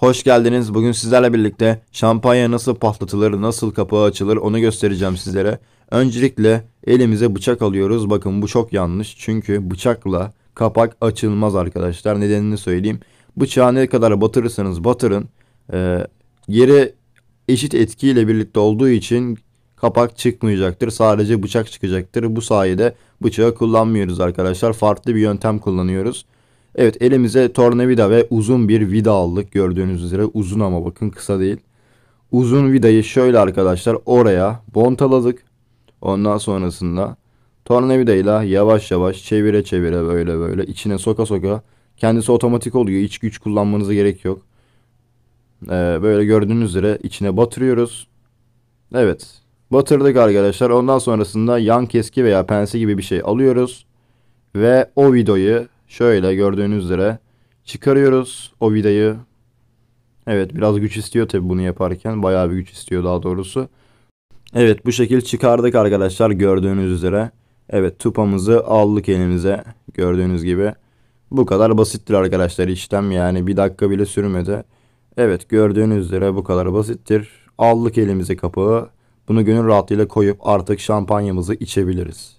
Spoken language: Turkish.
Hoş geldiniz. Bugün sizlerle birlikte şampanya nasıl patlatılır, nasıl kapağı açılır onu göstereceğim sizlere. Öncelikle elimize bıçak alıyoruz. Bakın bu çok yanlış. Çünkü bıçakla kapak açılmaz arkadaşlar. Nedenini söyleyeyim. Bıçağı ne kadar batırırsanız batırın. E, ee, yere eşit etkiyle birlikte olduğu için kapak çıkmayacaktır. Sadece bıçak çıkacaktır. Bu sayede bıçağı kullanmıyoruz arkadaşlar. Farklı bir yöntem kullanıyoruz. Evet elimize tornavida ve uzun bir vida aldık. Gördüğünüz üzere uzun ama bakın kısa değil. Uzun vidayı şöyle arkadaşlar oraya bontaladık. Ondan sonrasında tornavidayla yavaş yavaş çevire çevire böyle böyle içine soka soka kendisi otomatik oluyor. Hiç güç kullanmanıza gerek yok. Ee, böyle gördüğünüz üzere içine batırıyoruz. Evet batırdık arkadaşlar. Ondan sonrasında yan keski veya pensi gibi bir şey alıyoruz. Ve o vidayı Şöyle gördüğünüz üzere çıkarıyoruz o vidayı. Evet biraz güç istiyor tabi bunu yaparken. Bayağı bir güç istiyor daha doğrusu. Evet bu şekil çıkardık arkadaşlar gördüğünüz üzere. Evet tupamızı aldık elimize gördüğünüz gibi. Bu kadar basittir arkadaşlar işlem yani bir dakika bile sürmedi. Evet gördüğünüz üzere bu kadar basittir. Aldık elimize kapağı. Bunu gönül rahatlığıyla koyup artık şampanyamızı içebiliriz.